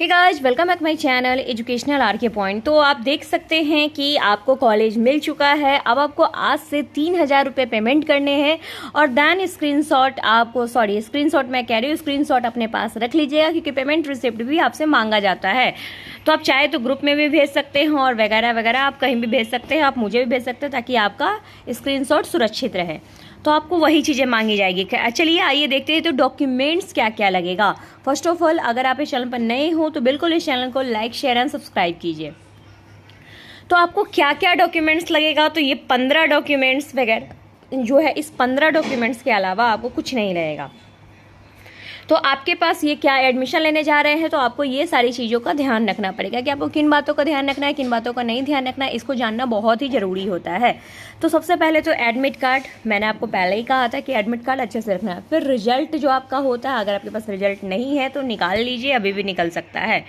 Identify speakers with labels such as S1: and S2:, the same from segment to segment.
S1: hey guys welcome back my channel educational R K point तो आप देख सकते हैं कि आपको कॉलेज मिल चुका है अब आपको आज से तीन हज़ार रुपये पेमेंट करने हैं और दैन स्क्रीनशॉट आपको सॉरी स्क्रीनशॉट मैं कह रही हूँ स्क्रीनशॉट अपने पास रख लीजिएगा क्योंकि पेमेंट रिसिप्ट भी आपसे मांगा जाता है तो आप चाहे तो ग्रुप में भी भेज सकते हैं और वगैरह वगैरह आप कहीं भी भेज सकते हैं आप मुझे भी भेज सकते हैं ताकि आपका स्क्रीनशॉट सुरक्षित रहे तो आपको वही चीज़ें मांगी जाएगी चलिए आइए देखते हैं तो डॉक्यूमेंट्स क्या क्या लगेगा फर्स्ट ऑफ ऑल अगर आप इस चैनल पर नए हो तो बिल्कुल इस चैनल को लाइक शेयर एंड सब्सक्राइब कीजिए तो आपको क्या क्या डॉक्यूमेंट्स लगेगा तो ये पंद्रह डॉक्यूमेंट्स वगैरह जो है इस पंद्रह डॉक्यूमेंट्स के अलावा आपको कुछ नहीं रहेगा तो आपके पास ये क्या एडमिशन लेने जा रहे हैं तो आपको ये सारी चीज़ों का ध्यान रखना पड़ेगा कि आपको किन बातों का ध्यान रखना है किन बातों का नहीं ध्यान रखना है इसको जानना बहुत ही ज़रूरी होता है तो सबसे पहले तो एडमिट कार्ड मैंने आपको पहले ही कहा था कि एडमिट कार्ड अच्छे से रखना है फिर रिजल्ट जो आपका होता है अगर आपके पास रिजल्ट नहीं है तो निकाल लीजिए अभी भी निकल सकता है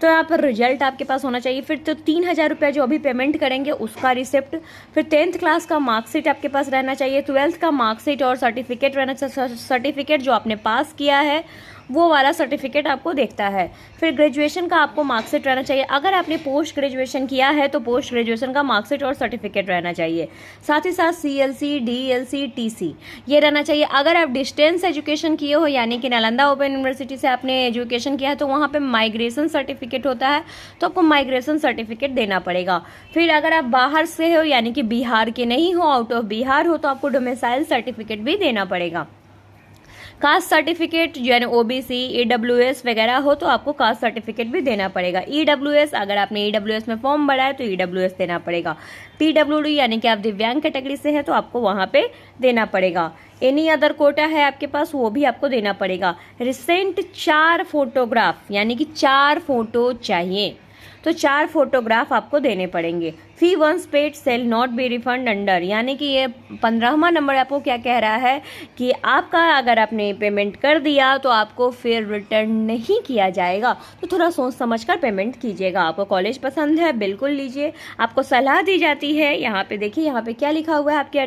S1: तो यहाँ पर रिजल्ट आपके पास होना चाहिए फिर तो तीन हज़ार रुपया जो अभी पेमेंट करेंगे उसका रिसिप्ट फिर टेंथ क्लास का मार्कशीट आपके पास रहना चाहिए ट्वेल्थ का मार्कशीट और सर्टिफिकेट रहना चाहिए सर्टिफिकेट जो आपने पास किया है है वो वाला सर्टिफिकेट आपको देखता है फिर ग्रेजुएशन का आपको मार्कशीट रहना चाहिए अगर आपने पोस्ट ग्रेजुएशन किया है तो पोस्ट ग्रेजुएशन का मार्कशीट और सर्टिफिकेट रहना चाहिए साथ ही साथ C L C D L C T C ये रहना चाहिए अगर आप डिस्टेंस एजुकेशन किए हो यानी कि नालंदा ओपन यूनिवर्सिटी से आपने एजुकेशन किया है तो वहाँ पर माइग्रेशन सर्टिफिकेट होता है तो आपको माइग्रेशन सर्टिफिकेट देना पड़ेगा फिर अगर आप बाहर से हो यानी कि बिहार के नहीं हो आउट ऑफ बिहार हो तो आपको डोमिसाइल सर्टिफिकेट भी देना पड़ेगा कास्ट सर्टिफिकेट यानी O B C E W S वगैरह हो तो आपको कास्ट सर्टिफिकेट भी देना पड़ेगा ई डब्ल्यू एस अगर आपने ई डब्ल्यू एस में फॉर्म भरा है तो ई डब्ल्यू एस देना पड़ेगा पी डब्ल्यू डी यानी कि आप दिव्यांग कैटेगरी से हैं तो आपको वहाँ पे देना पड़ेगा एनी अदर कोटा है आपके पास वो भी आपको देना पड़ेगा रिसेंट चार फोटोग्राफ यानी कि चार फोटो चाहिए तो चार फोटोग्राफ आपको देने पड़ेंगे fee once paid shall not be refunded यानी कि ये पंद्रहवा नंबर आपको क्या कह रहा है कि आपका अगर आपने पेमेंट कर दिया तो आपको फिर रिटर्न नहीं किया जाएगा तो थोड़ा सोच समझ कर पेमेंट कीजिएगा आपको कॉलेज पसंद है बिल्कुल लीजिए आपको सलाह दी जाती है यहाँ पे देखिए यहाँ पे क्या लिखा हुआ है आपके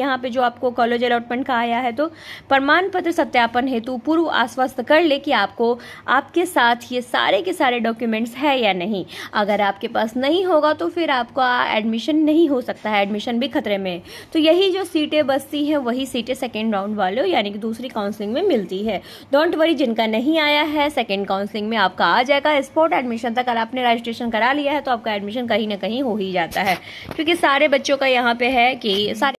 S1: यहाँ पे जो आपको कॉलेज अलॉटमेंट का आया है तो प्रमाण पत्र सत्यापन हेतु पूर्व आश्वस्त कर ले कि आपको आपके साथ ये सारे के सारे डॉक्यूमेंट्स है या नहीं अगर आपके पास नहीं होगा तो फिर आपका एडमिशन नहीं हो सकता है एडमिशन भी खतरे में तो यही जो सीटें बचती हैं वही सीटें सेकेंड राउंड वालों यानी कि दूसरी काउंसलिंग में मिलती है डोंट वरी जिनका नहीं आया है सेकेंड काउंसलिंग में आपका आ जाएगा स्पॉट एडमिशन तक अगर आपने रजिस्ट्रेशन करा लिया है तो आपका एडमिशन कहीं ना कहीं हो ही जाता है क्योंकि सारे बच्चों का यहाँ पे है कि सारे